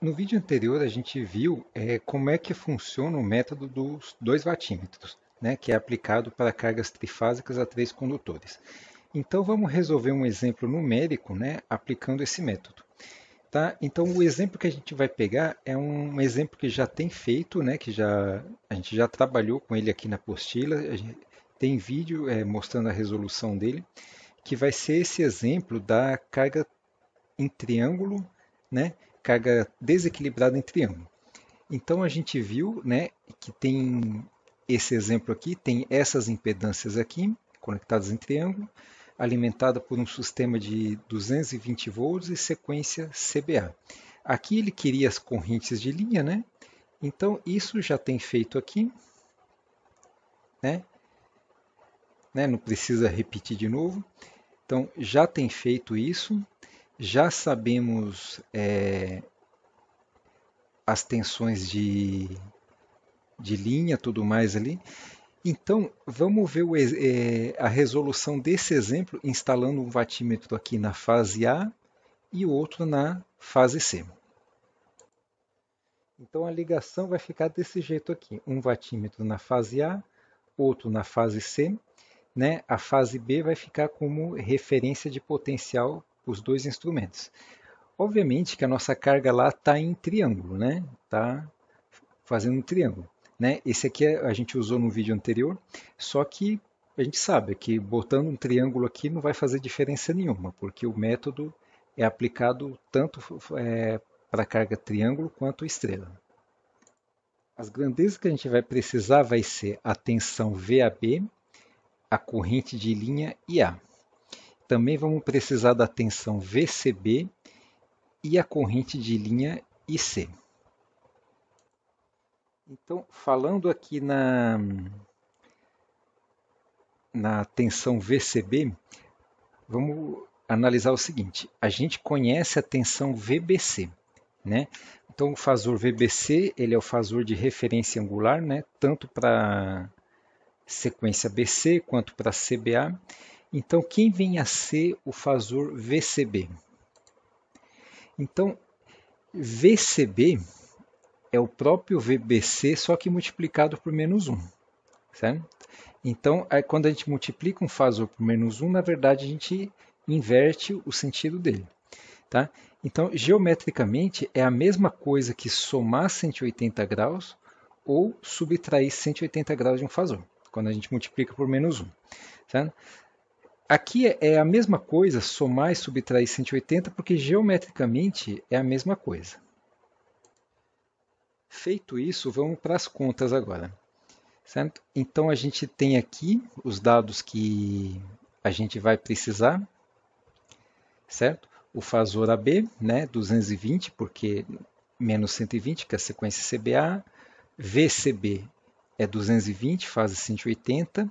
No vídeo anterior a gente viu é, como é que funciona o método dos dois vatímetros, né, que é aplicado para cargas trifásicas a três condutores. Então vamos resolver um exemplo numérico né, aplicando esse método. Tá? Então o exemplo que a gente vai pegar é um exemplo que já tem feito, né, que já, a gente já trabalhou com ele aqui na apostila, tem vídeo é, mostrando a resolução dele, que vai ser esse exemplo da carga em triângulo né, carga desequilibrada em triângulo. Então a gente viu né, que tem esse exemplo aqui, tem essas impedâncias aqui, conectadas em triângulo, alimentada por um sistema de 220 volts e sequência CBA. Aqui ele queria as correntes de linha, né? Então isso já tem feito aqui, né? né? Não precisa repetir de novo. Então já tem feito isso já sabemos é, as tensões de, de linha, tudo mais ali. Então, vamos ver o, é, a resolução desse exemplo instalando um vatímetro aqui na fase A e o outro na fase C. Então, a ligação vai ficar desse jeito aqui. Um vatímetro na fase A, outro na fase C. Né? A fase B vai ficar como referência de potencial os dois instrumentos. Obviamente que a nossa carga lá está em triângulo, né? Está fazendo um triângulo. Né? Esse aqui é, a gente usou no vídeo anterior, só que a gente sabe que botando um triângulo aqui não vai fazer diferença nenhuma, porque o método é aplicado tanto é, para a carga triângulo quanto estrela. As grandezas que a gente vai precisar vai ser a tensão VAB, a corrente de linha IA. Também vamos precisar da tensão VCB e a corrente de linha IC. Então, falando aqui na, na tensão VCB, vamos analisar o seguinte: a gente conhece a tensão VBC, né? Então, o fasor VBC ele é o fasor de referência angular, né? Tanto para sequência BC quanto para CBA. Então, quem vem a ser o fasor VCB? Então, VCB é o próprio VBC, só que multiplicado por menos 1. Certo? Então, quando a gente multiplica um fasor por menos 1, na verdade, a gente inverte o sentido dele. Tá? Então, geometricamente, é a mesma coisa que somar 180 graus ou subtrair 180 graus de um fasor, quando a gente multiplica por menos 1. Certo? Aqui é, é a mesma coisa somar e subtrair 180, porque geometricamente é a mesma coisa. Feito isso, vamos para as contas agora. Certo? Então a gente tem aqui os dados que a gente vai precisar, certo? O fazor AB, né, 220, porque menos 120, que é a sequência CBA, VCB é 220, fase 180,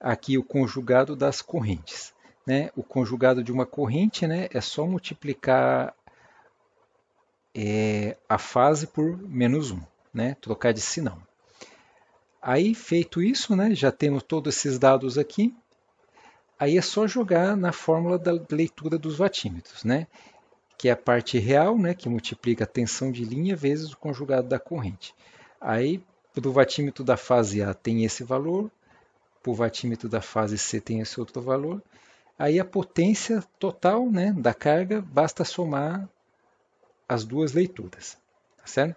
aqui o conjugado das correntes. Né? O conjugado de uma corrente né, é só multiplicar é, a fase por menos 1, né? trocar de sinal. Aí, feito isso, né, já temos todos esses dados aqui. Aí é só jogar na fórmula da leitura dos wattímetros, né? que é a parte real, né, que multiplica a tensão de linha vezes o conjugado da corrente. Aí, para o wattímetro da fase A tem esse valor, por wattímetro da fase C tem esse outro valor. Aí a potência total né, da carga basta somar as duas leituras, tá certo?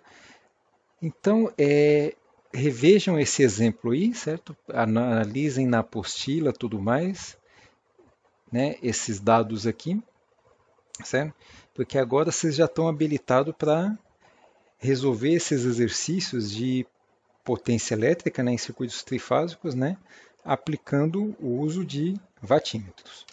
Então, é, revejam esse exemplo aí, certo? Analisem na apostila tudo mais, né, esses dados aqui, certo? Porque agora vocês já estão habilitados para resolver esses exercícios de potência elétrica né, em circuitos trifásicos, né? aplicando o uso de vatímetros.